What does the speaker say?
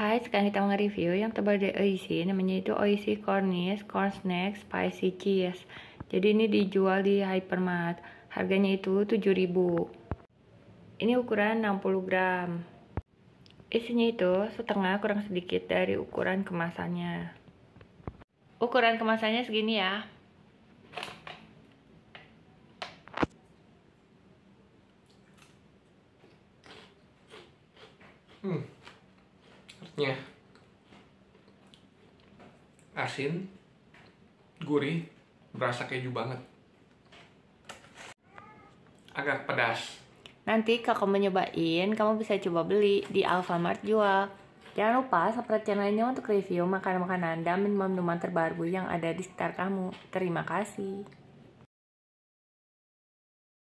Hai, sekarang kita mau review yang tebal dari OiC Namanya itu OiC Cornish Corn Snack Spicy Cheese Jadi ini dijual di Hypermart Harganya itu 7000 Ini ukuran 60 gram Isinya itu setengah kurang sedikit dari ukuran kemasannya Ukuran kemasannya segini ya Hmm Nya. Asin, gurih, berasa keju banget. Agak pedas. Nanti kalau kamu nyobain, kamu bisa coba beli di Alfamart jual. Jangan lupa subscribe ini untuk review makanan-makanan dan minuman-minuman terbaru yang ada di sekitar kamu. Terima kasih.